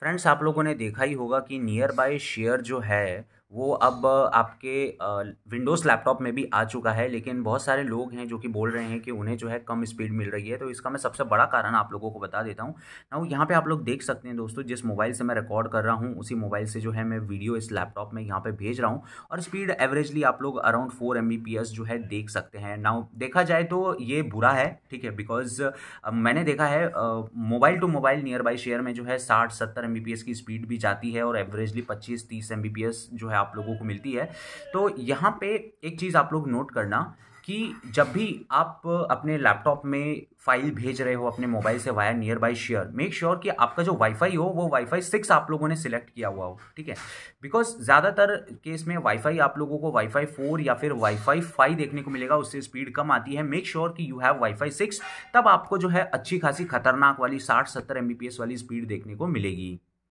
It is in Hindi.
फ्रेंड्स आप लोगों ने देखा ही होगा कि नियर बाय शेयर जो है वो अब आपके विंडोज़ लैपटॉप में भी आ चुका है लेकिन बहुत सारे लोग हैं जो कि बोल रहे हैं कि उन्हें जो है कम स्पीड मिल रही है तो इसका मैं सबसे बड़ा कारण आप लोगों को बता देता हूँ ना यहाँ पे आप लोग देख सकते हैं दोस्तों जिस मोबाइल से मैं रिकॉर्ड कर रहा हूँ उसी मोबाइल से जो है मैं वीडियो इस लैपटॉप में यहाँ पर भेज रहा हूँ और स्पीड एवरेजली आप लोग अराउंड फोर एम जो है देख सकते हैं नाउ देखा जाए तो ये बुरा है ठीक है बिकॉज मैंने देखा है mobile to mobile nearby share में जो है साठ सत्तर एम की स्पीड भी जाती है और एवरेजली पच्चीस तीस एम जो है आप आप लोगों को मिलती है तो यहाँ पे एक चीज़ आप लोग नोट करना कि जब भी आप अपने लैपटॉप में फाइल भेज रहे हो अपने मोबाइल से via nearby share make sure कि आपका जो वाईफाई हो वो वाईफाई सिक्स आप लोगों ने सिलेक्ट किया हुआ हो ठीक है बिकॉज ज़्यादातर केस में वाईफाई आप लोगों को वाईफाई फोर या फिर वाईफाई फाइव देखने को मिलेगा उससे स्पीड कम आती है मेक श्योर कि यू हैव वाईफाई सिक्स तब आपको जो है अच्छी खासी खतरनाक वाली साठ सत्तर एम वाली स्पीड देखने को मिलेगी